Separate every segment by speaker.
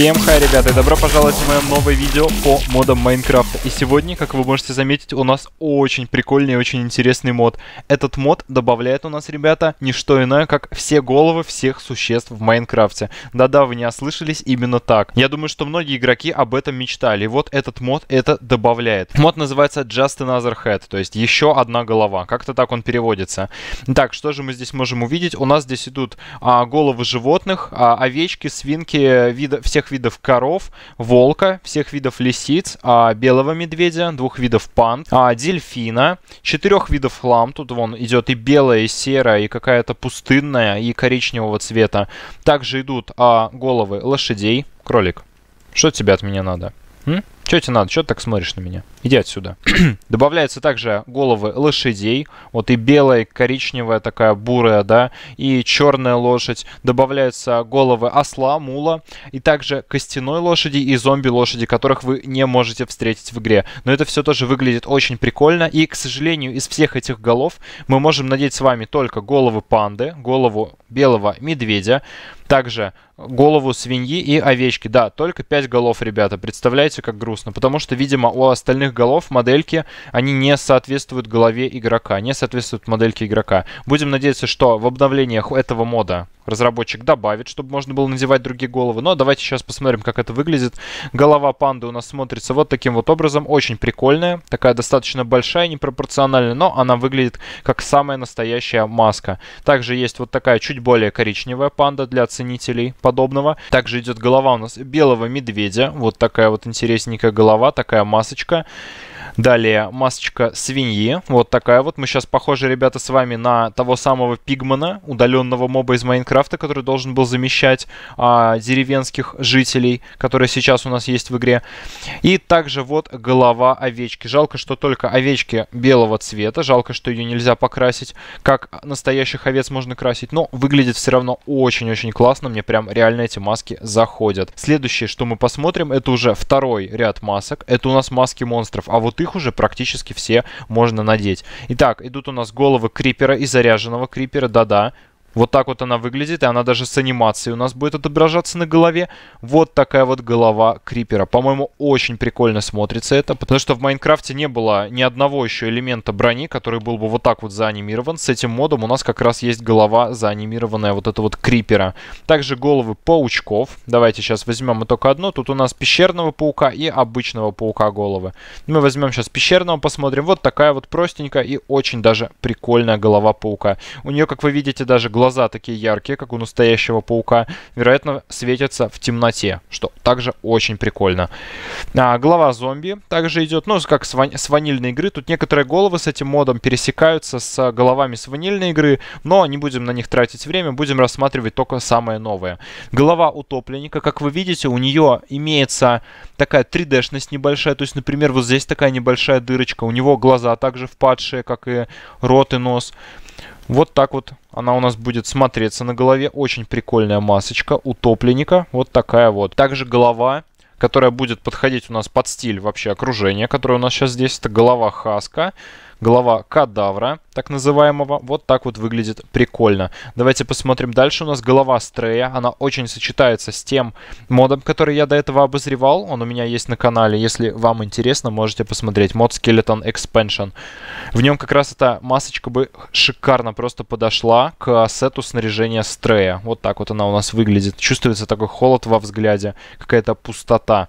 Speaker 1: Всем хай, ребята, и добро пожаловать в мое новое видео по модам Майнкрафта. И сегодня, как вы можете заметить, у нас очень прикольный и очень интересный мод. Этот мод добавляет у нас, ребята, не что иное, как все головы всех существ в Майнкрафте. Да-да, вы не ослышались, именно так. Я думаю, что многие игроки об этом мечтали. И вот этот мод это добавляет. Мод называется Just Another Head, то есть еще одна голова. Как-то так он переводится. Так, что же мы здесь можем увидеть? У нас здесь идут а, головы животных, а, овечки, свинки, вида, всех видов коров, волка, всех видов лисиц, а, белого медведя, двух видов панд, а, дельфина, четырех видов лам. Тут вон идет и белая, и серая, и какая-то пустынная, и коричневого цвета. Также идут а, головы лошадей. Кролик, что тебе от меня надо? М? Что тебе надо? Че ты так смотришь на меня? Иди отсюда. Добавляются также головы лошадей. Вот и белая, и коричневая такая, бурая, да, и черная лошадь. Добавляются головы осла, мула, и также костяной лошади и зомби-лошади, которых вы не можете встретить в игре. Но это все тоже выглядит очень прикольно. И, к сожалению, из всех этих голов мы можем надеть с вами только головы панды, голову белого медведя, также голову свиньи и овечки. Да, только 5 голов, ребята. Представляете, как грустно? грустно, потому что, видимо, у остальных голов модельки, они не соответствуют голове игрока, не соответствуют модельке игрока. Будем надеяться, что в обновлениях этого мода разработчик добавит, чтобы можно было надевать другие головы. Но давайте сейчас посмотрим, как это выглядит. Голова панды у нас смотрится вот таким вот образом. Очень прикольная. Такая достаточно большая, непропорциональная, но она выглядит как самая настоящая маска. Также есть вот такая чуть более коричневая панда для ценителей подобного. Также идет голова у нас белого медведя. Вот такая вот интересненькая голова, такая масочка. Далее масочка свиньи. Вот такая вот. Мы сейчас похожи, ребята, с вами на того самого Пигмана, удаленного моба из Майнкрафта, который должен был замещать а, деревенских жителей, которые сейчас у нас есть в игре. И также вот голова овечки. Жалко, что только овечки белого цвета. Жалко, что ее нельзя покрасить. Как настоящих овец можно красить. Но выглядит все равно очень-очень классно. Мне прям реально эти маски заходят. Следующее, что мы посмотрим, это уже второй ряд масок. Это у нас маски монстров. А вот их уже практически все можно надеть. Итак, идут у нас головы крипера и заряженного крипера, да-да, вот так вот она выглядит, и она даже с анимацией у нас будет отображаться на голове. Вот такая вот голова Крипера. По-моему, очень прикольно смотрится это, потому что в Майнкрафте не было ни одного еще элемента брони, который был бы вот так вот заанимирован. С этим модом у нас как раз есть голова заанимированная вот это вот Крипера. Также головы паучков. Давайте сейчас возьмем мы только одно. Тут у нас пещерного паука и обычного паука головы. Мы возьмем сейчас пещерного, посмотрим. Вот такая вот простенькая и очень даже прикольная голова паука. У нее, как вы видите, даже голова глаза такие яркие, как у настоящего паука, вероятно, светятся в темноте, что также очень прикольно. А, голова зомби также идет, ну, как с, ван с ванильной игры. Тут некоторые головы с этим модом пересекаются с а, головами с ванильной игры, но не будем на них тратить время, будем рассматривать только самое новое. Голова утопленника, как вы видите, у нее имеется такая 3D-шность небольшая, то есть, например, вот здесь такая небольшая дырочка, у него глаза также впадшие, как и рот и нос. Вот так вот она у нас будет смотреться на голове. Очень прикольная масочка утопленника. Вот такая вот. Также голова, которая будет подходить у нас под стиль вообще окружения, которое у нас сейчас здесь. Это голова Хаска голова кадавра, так называемого. Вот так вот выглядит прикольно. Давайте посмотрим дальше. У нас голова Стрея. Она очень сочетается с тем модом, который я до этого обозревал. Он у меня есть на канале. Если вам интересно, можете посмотреть. Мод Skeleton Expansion. В нем как раз эта масочка бы шикарно просто подошла к сету снаряжения Стрея. Вот так вот она у нас выглядит. Чувствуется такой холод во взгляде. Какая-то пустота.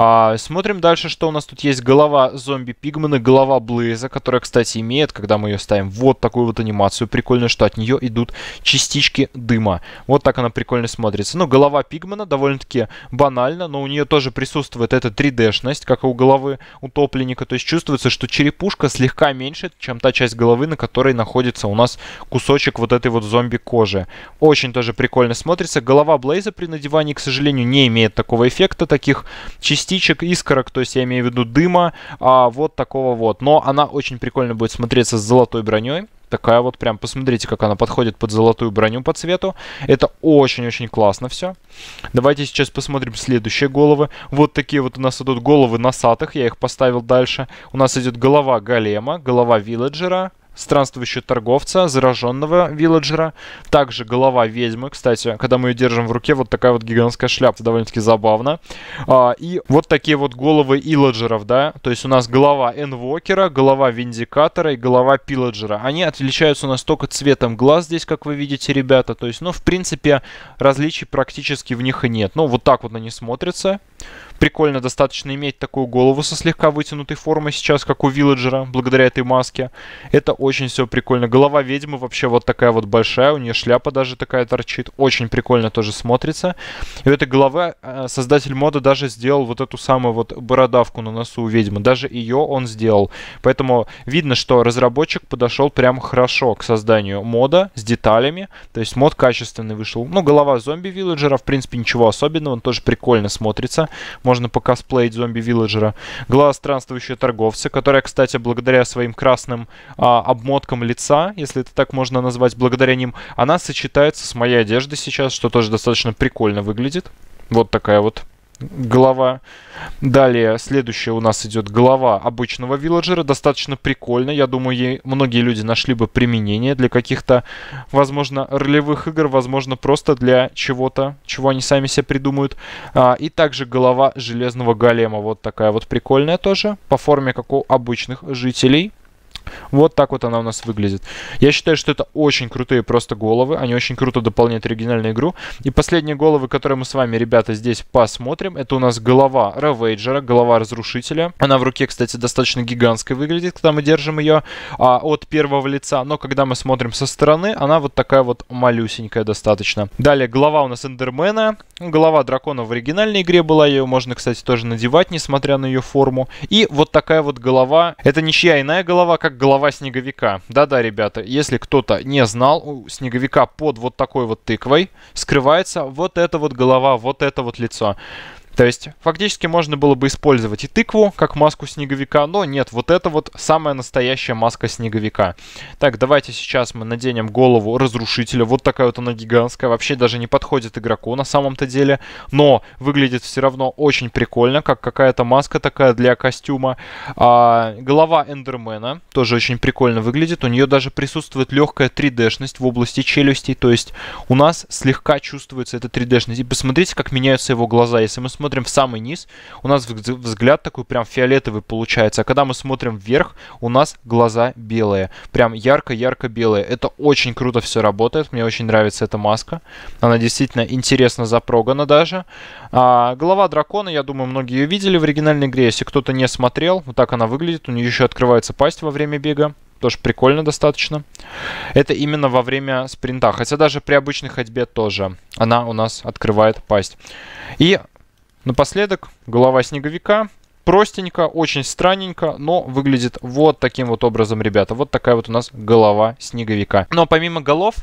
Speaker 1: А, смотрим дальше, что у нас тут есть. Голова зомби Пигмана, голова Блейза, которая, кстати, имеет, когда мы ее ставим, вот такую вот анимацию. Прикольно, что от нее идут частички дыма. Вот так она прикольно смотрится. Ну, голова Пигмана довольно-таки банально, но у нее тоже присутствует эта 3D-шность, как и у головы утопленника. То есть чувствуется, что черепушка слегка меньше, чем та часть головы, на которой находится у нас кусочек вот этой вот зомби-кожи. Очень тоже прикольно смотрится. Голова Блейза при надевании, к сожалению, не имеет такого эффекта, таких частичек частичек, искорок, то есть я имею в виду дыма, а, вот такого вот. Но она очень прикольно будет смотреться с золотой броней. Такая вот прям, посмотрите, как она подходит под золотую броню по цвету. Это очень-очень классно все. Давайте сейчас посмотрим следующие головы. Вот такие вот у нас идут головы носатых, я их поставил дальше. У нас идет голова голема, голова вилледжера, странствующего торговца, зараженного вилладжера. Также голова ведьмы, кстати, когда мы ее держим в руке, вот такая вот гигантская шляпа, довольно-таки забавно. А, и вот такие вот головы илладжеров, да, то есть у нас голова энвокера, голова виндикатора и голова пилладжера. Они отличаются у нас только цветом глаз здесь, как вы видите, ребята, то есть, ну, в принципе, различий практически в них и нет. Ну, вот так вот они смотрятся. Прикольно достаточно иметь такую голову со слегка вытянутой формой сейчас, как у вилладжера, благодаря этой маске. Это очень все прикольно. Голова ведьмы вообще вот такая вот большая, у нее шляпа даже такая торчит. Очень прикольно тоже смотрится. И у этой головы э, создатель мода даже сделал вот эту самую вот бородавку на носу у ведьмы. Даже ее он сделал. Поэтому видно, что разработчик подошел прям хорошо к созданию мода с деталями. То есть мод качественный вышел. Ну, голова зомби-вилледжера, в принципе, ничего особенного. Он тоже прикольно смотрится. Можно покосплеить зомби-вилледжера. Глаз странствующего торговца, которая, кстати, благодаря своим красным а, обмоткам лица, если это так можно назвать, благодаря ним, она сочетается с моей одеждой сейчас, что тоже достаточно прикольно выглядит. Вот такая вот голова. Далее, следующая у нас идет голова обычного вилладжера. Достаточно прикольно. Я думаю, ей многие люди нашли бы применение для каких-то, возможно, ролевых игр, возможно, просто для чего-то, чего они сами себе придумают. А, и также голова железного голема. Вот такая вот прикольная тоже. По форме, как у обычных жителей. Вот так вот она у нас выглядит. Я считаю, что это очень крутые просто головы. Они очень круто дополняют оригинальную игру. И последние головы, которые мы с вами, ребята, здесь посмотрим, это у нас голова Равейджера, голова Разрушителя. Она в руке, кстати, достаточно гигантской выглядит, когда мы держим ее а, от первого лица. Но когда мы смотрим со стороны, она вот такая вот малюсенькая достаточно. Далее, голова у нас Эндермена. Голова дракона в оригинальной игре была. Ее можно, кстати, тоже надевать, несмотря на ее форму. И вот такая вот голова. Это ничья иная голова, как голова снеговика. Да-да, ребята, если кто-то не знал, у снеговика под вот такой вот тыквой скрывается вот эта вот голова, вот это вот лицо. То есть, фактически можно было бы использовать и тыкву, как маску снеговика, но нет, вот это вот самая настоящая маска снеговика. Так, давайте сейчас мы наденем голову разрушителя. Вот такая вот она гигантская. Вообще даже не подходит игроку на самом-то деле, но выглядит все равно очень прикольно, как какая-то маска такая для костюма. А, голова Эндермена тоже очень прикольно выглядит. У нее даже присутствует легкая 3D-шность в области челюстей, то есть у нас слегка чувствуется эта 3D-шность. И посмотрите, как меняются его глаза. Если мы смотрим смотрим в самый низ, у нас взгляд такой прям фиолетовый получается. А когда мы смотрим вверх, у нас глаза белые. Прям ярко-ярко белые. Это очень круто все работает. Мне очень нравится эта маска. Она действительно интересно запрогана даже. А, голова дракона, я думаю, многие ее видели в оригинальной игре. Если кто-то не смотрел, вот так она выглядит. У нее еще открывается пасть во время бега тоже прикольно достаточно. Это именно во время спринта, хотя даже при обычной ходьбе тоже она у нас открывает пасть. И Напоследок, голова снеговика. Простенько, очень странненько, но выглядит вот таким вот образом, ребята. Вот такая вот у нас голова снеговика. Но помимо голов,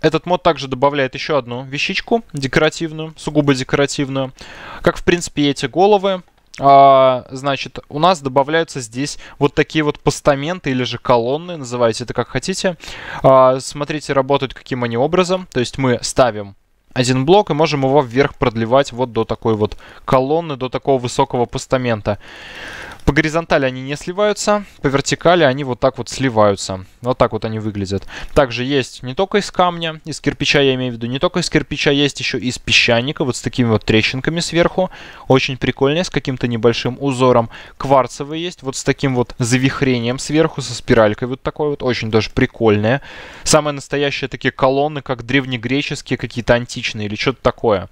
Speaker 1: этот мод также добавляет еще одну вещичку декоративную, сугубо декоративную. Как, в принципе, эти головы. А, значит, у нас добавляются здесь вот такие вот постаменты или же колонны, называйте это как хотите. А, смотрите, работают каким они образом. То есть мы ставим один блок и можем его вверх продлевать вот до такой вот колонны, до такого высокого постамента. По горизонтали они не сливаются, по вертикали они вот так вот сливаются. Вот так вот они выглядят. Также есть не только из камня, из кирпича я имею в виду, не только из кирпича, есть еще из песчаника, вот с такими вот трещинками сверху. Очень прикольные, с каким-то небольшим узором. Кварцевые есть, вот с таким вот завихрением сверху, со спиралькой вот такой вот. Очень даже прикольные. Самые настоящие такие колонны, как древнегреческие, какие-то античные или что-то такое.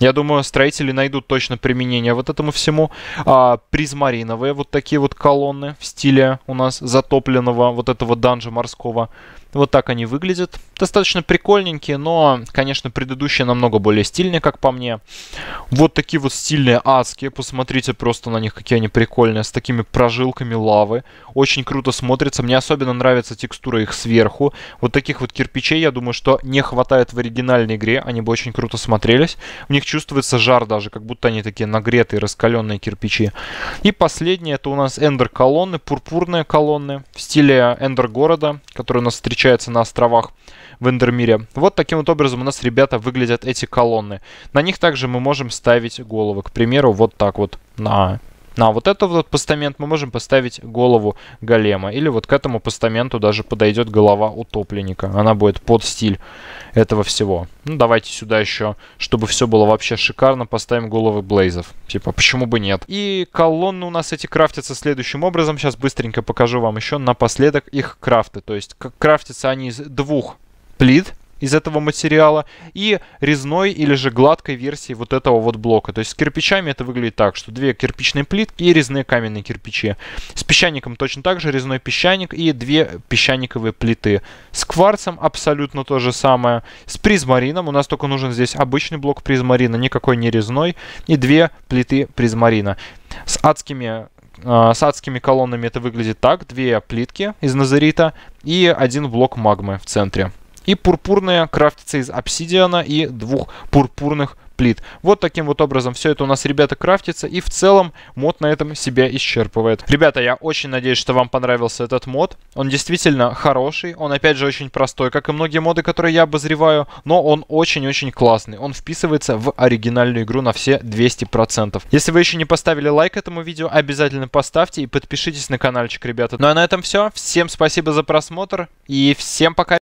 Speaker 1: Я думаю, строители найдут точно применение вот этому всему. А, призмариновые вот такие вот колонны в стиле у нас затопленного вот этого данжа морского. Вот так они выглядят. Достаточно прикольненькие, но, конечно, предыдущие намного более стильные, как по мне. Вот такие вот стильные аски. Посмотрите просто на них, какие они прикольные. С такими прожилками лавы. Очень круто смотрится. Мне особенно нравится текстура их сверху. Вот таких вот кирпичей, я думаю, что не хватает в оригинальной игре. Они бы очень круто смотрелись. В них чувствуется жар даже, как будто они такие нагретые, раскаленные кирпичи. И последнее, это у нас эндер колонны, пурпурные колонны в стиле эндер города, которые у нас встречаются встречается на островах в Эндермире. Вот таким вот образом у нас, ребята, выглядят эти колонны. На них также мы можем ставить головы. К примеру, вот так вот на ну вот этот вот постамент мы можем поставить голову голема. Или вот к этому постаменту даже подойдет голова утопленника. Она будет под стиль этого всего. Ну давайте сюда еще, чтобы все было вообще шикарно, поставим головы блейзов. Типа, почему бы нет? И колонны у нас эти крафтятся следующим образом. Сейчас быстренько покажу вам еще напоследок их крафты. То есть крафтятся они из двух плит из этого материала и резной или же гладкой версии вот этого вот блока. То есть с кирпичами это выглядит так, что две кирпичные плитки и резные каменные кирпичи. С песчаником точно так же резной песчаник и две песчаниковые плиты. С кварцем абсолютно то же самое. С призмарином у нас только нужен здесь обычный блок призмарина, никакой не резной, и две плиты призмарина. С адскими а, с адскими колоннами это выглядит так. Две плитки из назарита и один блок магмы в центре. И пурпурная крафтится из обсидиана и двух пурпурных плит. Вот таким вот образом все это у нас, ребята, крафтится. И в целом мод на этом себя исчерпывает. Ребята, я очень надеюсь, что вам понравился этот мод. Он действительно хороший. Он, опять же, очень простой, как и многие моды, которые я обозреваю. Но он очень-очень классный. Он вписывается в оригинальную игру на все 200%. Если вы еще не поставили лайк этому видео, обязательно поставьте и подпишитесь на каналчик, ребята. Ну а на этом все. Всем спасибо за просмотр и всем пока.